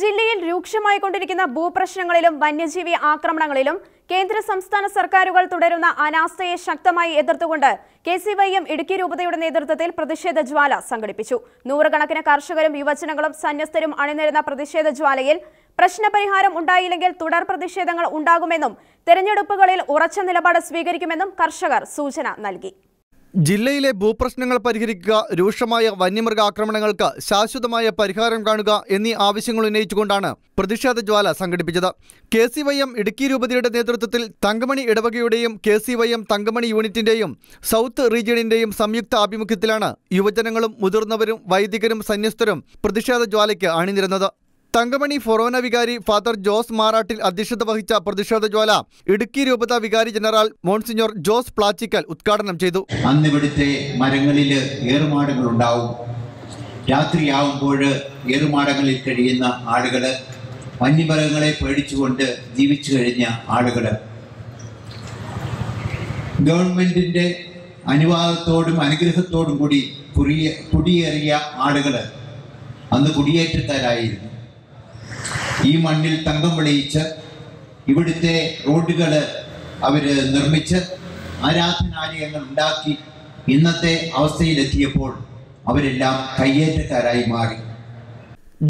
ജില്ലയിൽ രൂക്ഷമായി കൊണ്ടിരിക്കുന്ന ഭൂപ്രശ്നങ്ങളിലും വന്യജീവി ആക്രമണങ്ങളിലും കേന്ദ്ര സംസ്ഥാന സർക്കാരുകൾ തുടരുന്ന അനാസ്ഥയെ ശക്തമായി എതിർത്തുകൊണ്ട് K C Y M Idukki രൂപതയുടെ നേതൃത്വത്തിൽ പ്രതിഷേധ ജ്വാല സംഘടിപ്പിച്ചു നൂറുകണക്കിന് കർഷകരും യുവജനങ്ങളും സന്യസ്തരും അണിനിരുന്ന പ്രതിഷേധ ജ്വാലയിൽ പ്രശ്നപരിഹാരം ഉണ്ടായില്ലെങ്കിൽ തുടർ പ്രതിഷേധങ്ങൾ ഉണ്ടാകുമെന്നും തെരഞ്ഞെടുപ്പുകളിൽ ഉറച്ച നിലപാട് സ്വീകരിക്കുമെന്നും കർഷകർ സൂചന നൽകി ജില്ലയിലെ ഭൂപ്രശ്നങ്ങൾ പരിഹരിക്കുക രൂക്ഷമായ വന്യമൃഗ ആക്രമണങ്ങൾക്ക് ശാശ്വതമായ പരിഹാരം കാണുക എന്നീ ആവശ്യങ്ങൾ ഉന്നയിച്ചുകൊണ്ടാണ് പ്രതിഷേധ ജ്വാല സംഘടിപ്പിച്ചത് K C Y M Idukki രൂപതയുടെ നേതൃത്വത്തിൽ തങ്കമണി ഇടവകയുടെയും K C Y M Thankamani യൂണിറ്റിന്റെയും സൗത്ത് റീജിയണിന്റെയും സംയുക്ത ആഭിമുഖ്യത്തിലാണ് യുവജനങ്ങളും മുതിർന്നവരും വൈദികരും സന്യസ്തരും പ്രതിഷേധ ജ്വാലയ്ക്ക് അണിനിരുന്നത് തങ്കമണി ഫൊറോന വികാരി ഫാദർ ജോസ് മാറാട്ടിൽ അധ്യക്ഷത വഹിച്ച പ്രതിഷേധ ജ്വാല ഇടുക്കി രൂപത വികാരി ജനറൽ മോൺസിഞ്ഞോർ ജോസ് പ്ലാച്ചിക്കൽ ഉദ്ഘാടനം ചെയ്തു അന്ന് ഇവിടുത്തെ മരങ്ങളിൽ ഏറുമാടുകൾ ഉണ്ടാവും രാത്രിയാവുമ്പോൾ ഏറുമാടങ്ങളിൽ കഴിയുന്ന ആളുകൾ വന്യമൃഗങ്ങളെ പേടിച്ചുകൊണ്ട് ജീവിച്ചു കഴിഞ്ഞ ആളുകൾ ഗവൺമെന്റിന്റെ അനുവാദത്തോടും അനുഗ്രഹത്തോടും കൂടി കുടിയേറിയ ആളുകൾ അന്ന് കുടിയേറ്റക്കാരായിരുന്നു ഈ മണ്ണിൽ തങ്കം വിളയിച്ച് ഇവിടുത്തെ റോഡുകൾ അവർ നിർമ്മിച്ച് ആരാധനാലയങ്ങൾ ഉണ്ടാക്കി ഇന്നത്തെ അവസ്ഥയിലെത്തിയപ്പോൾ അവരെല്ലാം കയ്യേറ്റക്കാരായി മാറി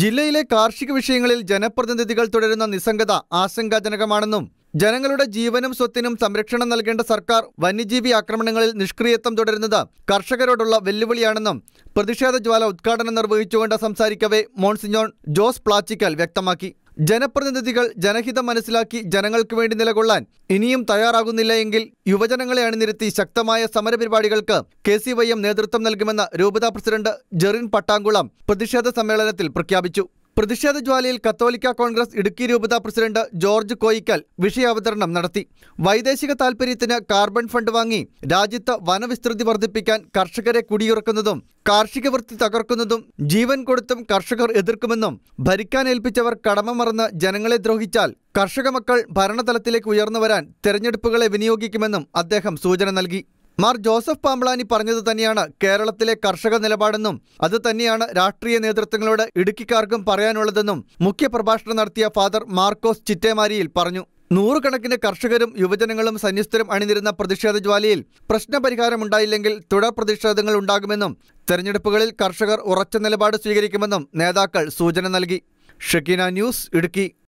ജില്ലയിലെ കാർഷിക വിഷയങ്ങളിൽ ജനപ്രതിനിധികൾ തുടരുന്ന നിസ്സംഗത ആശങ്കാജനകമാണെന്നും ജനങ്ങളുടെ ജീവനും സ്വത്തിനും സംരക്ഷണം നൽകേണ്ട സർക്കാർ വന്യജീവി ആക്രമണങ്ങളിൽ നിഷ്ക്രിയത്വം തുടരുന്നത് കർഷകരോടുള്ള വെല്ലുവിളിയാണെന്നും പ്രതിഷേധ ജ്വാല ഉദ്ഘാടനം നിർവഹിച്ചുകൊണ്ട് സംസാരിക്കവേ മോൺസിഞ്ഞോൺ ജോസ് പ്ലാച്ചിക്കൽ വ്യക്തമാക്കി ജനപ്രതിനിധികൾ ജനഹിതം മനസ്സിലാക്കി ജനങ്ങൾക്ക് വേണ്ടി നിലകൊള്ളാൻ ഇനിയും തയ്യാറാകുന്നില്ല എങ്കിൽ യുവജനങ്ങളെ അണിനിരത്തി ശക്തമായ സമരപരിപാടികൾക്ക് കെ സി വൈ എം നേതൃത്വം നൽകുമെന്ന് രൂപതാ പ്രസിഡന്റ് ജെറിൻ പട്ടാങ്കുളം പ്രതിഷേധ സമ്മേളനത്തിൽ പ്രഖ്യാപിച്ചു പ്രതിഷേധ ജ്വാലയിൽ കത്തോലിക്ക കോൺഗ്രസ് ഇടുക്കി രൂപതാ പ്രസിഡന്റ് ജോർജ് കോയിക്കൽ വിഷയാവതരണം നടത്തി വൈദേശിക താൽപര്യത്തിന് കാർബൺ ഫണ്ട് വാങ്ങി രാജ്യത്ത് വനവിസ്തൃതി വർദ്ധിപ്പിക്കാൻ കർഷകരെ കുടിയിറക്കുന്നതും കാർഷിക വൃത്തി തകർക്കുന്നതും ജീവൻ കൊടുത്തും കർഷകർ എതിർക്കുമെന്നും ഭരിക്കാനേൽപ്പിച്ചവർ കടമ മറന്ന് ജനങ്ങളെ ദ്രോഹിച്ചാൽ കർഷക മക്കൾ ഭരണതലത്തിലേക്ക് ഉയർന്നു വരാൻ തെരഞ്ഞെടുപ്പുകളെ വിനിയോഗിക്കുമെന്നും അദ്ദേഹം സൂചന നൽകി മാർ ജോസഫ് പാമ്പളാനി പറഞ്ഞത് തന്നെയാണ് കേരളത്തിലെ കർഷക നിലപാടെന്നും അത് തന്നെയാണ് രാഷ്ട്രീയ നേതൃത്വങ്ങളോട് ഇടുക്കിക്കാർക്കും പറയാനുള്ളതെന്നും മുഖ്യ പ്രഭാഷണം നടത്തിയ ഫാദർ മാർക്കോസ് ചിറ്റേമാരിയിൽ പറഞ്ഞു നൂറുകണക്കിന് കർഷകരും യുവജനങ്ങളും സന്യസ്തരും അണിനിരുന്ന പ്രതിഷേധ ജ്വാലയിൽ പ്രശ്നപരിഹാരമുണ്ടായില്ലെങ്കിൽ തുടർ പ്രതിഷേധങ്ങൾ ഉണ്ടാകുമെന്നും തെരഞ്ഞെടുപ്പുകളിൽ കർഷകർ ഉറച്ച നിലപാട് സ്വീകരിക്കുമെന്നും നേതാക്കൾ സൂചന നൽകി ഷക്കീന ന്യൂസ് ഇടുക്കി